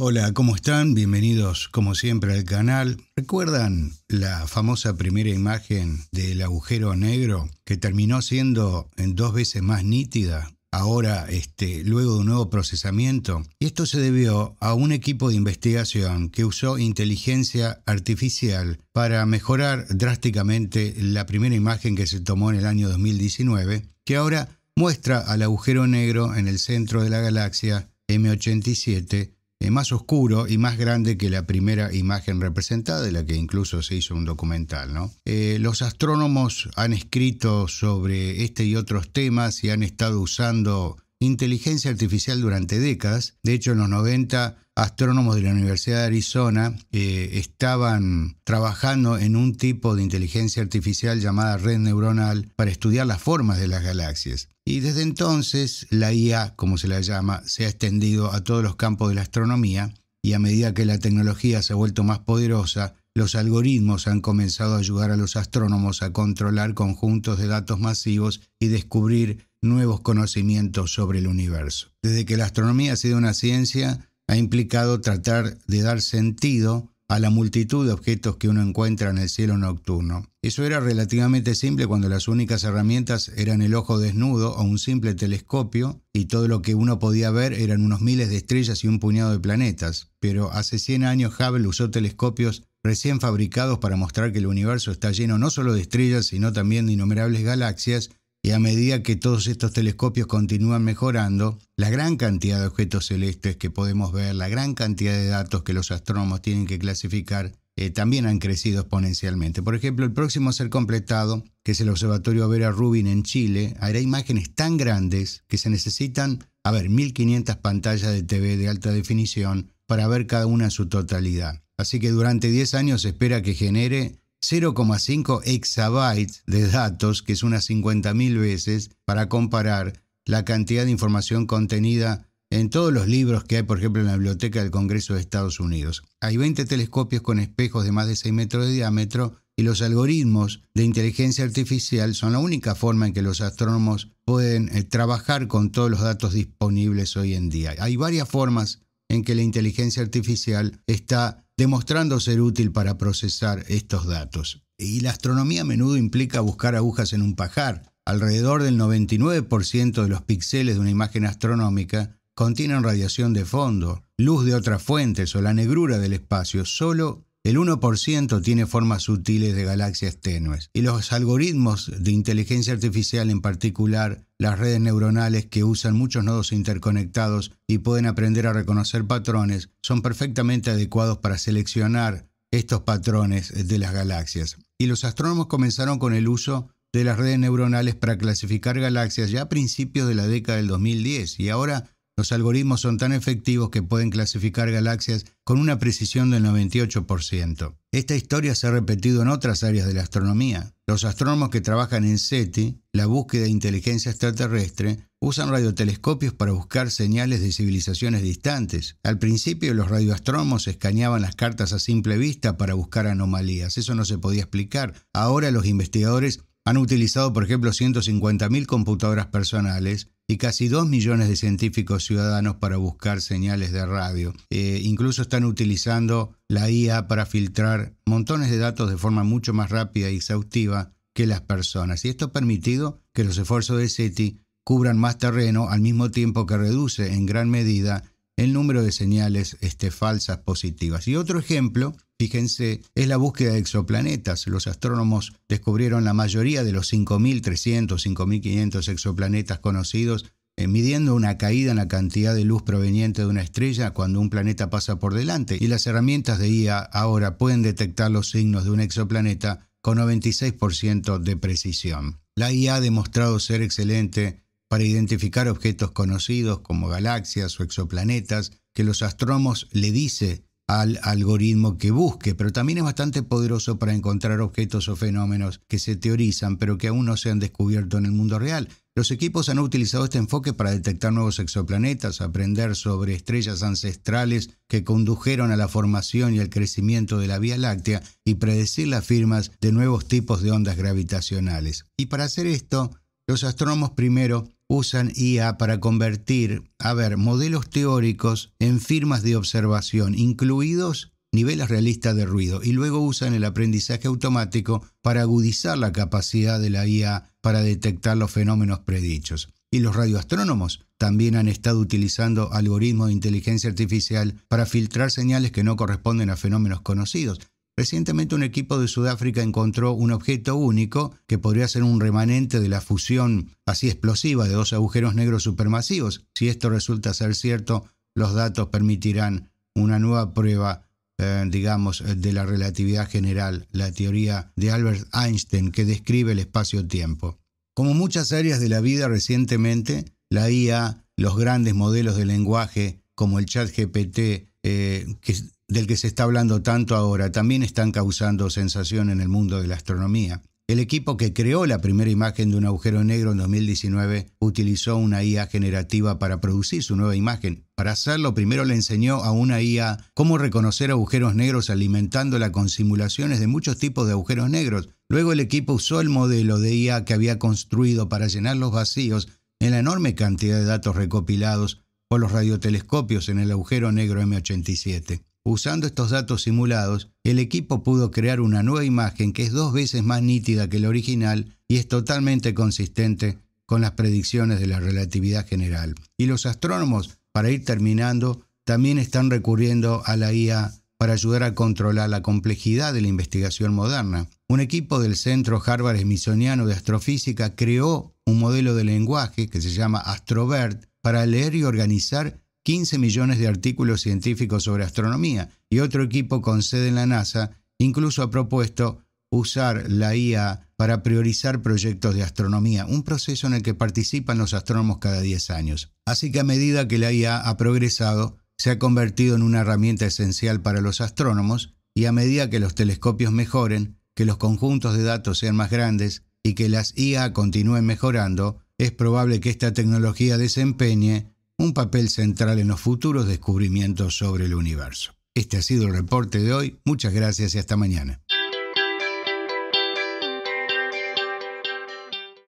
Hola, ¿cómo están? Bienvenidos como siempre al canal. ¿Recuerdan la famosa primera imagen del agujero negro que terminó siendo en dos veces más nítida? Ahora, este, luego de un nuevo procesamiento. Y esto se debió a un equipo de investigación que usó inteligencia artificial para mejorar drásticamente la primera imagen que se tomó en el año 2019, que ahora muestra al agujero negro en el centro de la galaxia M87 eh, más oscuro y más grande que la primera imagen representada, de la que incluso se hizo un documental. Eh, los astrónomos han escrito sobre este y otros temas y han estado usando inteligencia artificial durante décadas. De hecho, en los 90, astrónomos de la Universidad de Arizona eh, estaban trabajando en un tipo de inteligencia artificial llamada red neuronal para estudiar las formas de las galaxias. Y desde entonces la IA, como se la llama, se ha extendido a todos los campos de la astronomía y a medida que la tecnología se ha vuelto más poderosa, los algoritmos han comenzado a ayudar a los astrónomos a controlar conjuntos de datos masivos y descubrir nuevos conocimientos sobre el universo. Desde que la astronomía ha sido una ciencia, ha implicado tratar de dar sentido a la multitud de objetos que uno encuentra en el cielo nocturno. Eso era relativamente simple cuando las únicas herramientas eran el ojo desnudo o un simple telescopio y todo lo que uno podía ver eran unos miles de estrellas y un puñado de planetas. Pero hace 100 años Hubble usó telescopios recién fabricados para mostrar que el universo está lleno no solo de estrellas, sino también de innumerables galaxias y a medida que todos estos telescopios continúan mejorando, la gran cantidad de objetos celestes que podemos ver, la gran cantidad de datos que los astrónomos tienen que clasificar, eh, también han crecido exponencialmente. Por ejemplo, el próximo a ser completado, que es el Observatorio Vera Rubin en Chile, hará imágenes tan grandes que se necesitan, a ver, 1500 pantallas de TV de alta definición para ver cada una en su totalidad. Así que durante 10 años se espera que genere 0,5 exabytes de datos, que es unas 50.000 veces, para comparar la cantidad de información contenida en todos los libros que hay, por ejemplo, en la Biblioteca del Congreso de Estados Unidos. Hay 20 telescopios con espejos de más de 6 metros de diámetro y los algoritmos de inteligencia artificial son la única forma en que los astrónomos pueden eh, trabajar con todos los datos disponibles hoy en día. Hay varias formas en que la inteligencia artificial está demostrando ser útil para procesar estos datos. Y la astronomía a menudo implica buscar agujas en un pajar. Alrededor del 99% de los píxeles de una imagen astronómica contienen radiación de fondo, luz de otras fuentes o la negrura del espacio. Solo el 1% tiene formas sutiles de galaxias tenues. Y los algoritmos de inteligencia artificial en particular las redes neuronales que usan muchos nodos interconectados y pueden aprender a reconocer patrones son perfectamente adecuados para seleccionar estos patrones de las galaxias. Y los astrónomos comenzaron con el uso de las redes neuronales para clasificar galaxias ya a principios de la década del 2010 y ahora los algoritmos son tan efectivos que pueden clasificar galaxias con una precisión del 98%. Esta historia se ha repetido en otras áreas de la astronomía. Los astrónomos que trabajan en SETI, la búsqueda de inteligencia extraterrestre, usan radiotelescopios para buscar señales de civilizaciones distantes. Al principio los radioastrónomos escaneaban las cartas a simple vista para buscar anomalías. Eso no se podía explicar. Ahora los investigadores han utilizado, por ejemplo, 150.000 computadoras personales y casi dos millones de científicos ciudadanos para buscar señales de radio. Eh, incluso están utilizando la IA para filtrar montones de datos de forma mucho más rápida y exhaustiva que las personas. Y esto ha permitido que los esfuerzos de SETI cubran más terreno al mismo tiempo que reduce en gran medida el número de señales este, falsas positivas. Y otro ejemplo, fíjense, es la búsqueda de exoplanetas. Los astrónomos descubrieron la mayoría de los 5.300, 5.500 exoplanetas conocidos, eh, midiendo una caída en la cantidad de luz proveniente de una estrella cuando un planeta pasa por delante. Y las herramientas de IA ahora pueden detectar los signos de un exoplaneta con 96% de precisión. La IA ha demostrado ser excelente para identificar objetos conocidos como galaxias o exoplanetas, que los astrónomos le dice al algoritmo que busque, pero también es bastante poderoso para encontrar objetos o fenómenos que se teorizan, pero que aún no se han descubierto en el mundo real. Los equipos han utilizado este enfoque para detectar nuevos exoplanetas, aprender sobre estrellas ancestrales que condujeron a la formación y al crecimiento de la Vía Láctea y predecir las firmas de nuevos tipos de ondas gravitacionales. Y para hacer esto, los astrónomos primero usan IA para convertir, a ver, modelos teóricos en firmas de observación, incluidos niveles realistas de ruido, y luego usan el aprendizaje automático para agudizar la capacidad de la IA para detectar los fenómenos predichos. Y los radioastrónomos también han estado utilizando algoritmos de inteligencia artificial para filtrar señales que no corresponden a fenómenos conocidos. Recientemente un equipo de Sudáfrica encontró un objeto único que podría ser un remanente de la fusión así explosiva de dos agujeros negros supermasivos. Si esto resulta ser cierto, los datos permitirán una nueva prueba, eh, digamos, de la relatividad general, la teoría de Albert Einstein que describe el espacio-tiempo. Como muchas áreas de la vida recientemente, la IA, los grandes modelos de lenguaje como el chat GPT, eh, que del que se está hablando tanto ahora también están causando sensación en el mundo de la astronomía. El equipo que creó la primera imagen de un agujero negro en 2019 utilizó una IA generativa para producir su nueva imagen. Para hacerlo, primero le enseñó a una IA cómo reconocer agujeros negros alimentándola con simulaciones de muchos tipos de agujeros negros. Luego el equipo usó el modelo de IA que había construido para llenar los vacíos en la enorme cantidad de datos recopilados por los radiotelescopios en el agujero negro M87. Usando estos datos simulados, el equipo pudo crear una nueva imagen que es dos veces más nítida que la original y es totalmente consistente con las predicciones de la relatividad general. Y los astrónomos, para ir terminando, también están recurriendo a la IA para ayudar a controlar la complejidad de la investigación moderna. Un equipo del Centro Harvard Smithsoniano de Astrofísica creó un modelo de lenguaje que se llama AstroBert para leer y organizar 15 millones de artículos científicos sobre astronomía y otro equipo con sede en la NASA incluso ha propuesto usar la IA para priorizar proyectos de astronomía, un proceso en el que participan los astrónomos cada 10 años. Así que a medida que la IA ha progresado, se ha convertido en una herramienta esencial para los astrónomos y a medida que los telescopios mejoren, que los conjuntos de datos sean más grandes y que las IA continúen mejorando, es probable que esta tecnología desempeñe un papel central en los futuros descubrimientos sobre el universo. Este ha sido el reporte de hoy. Muchas gracias y hasta mañana.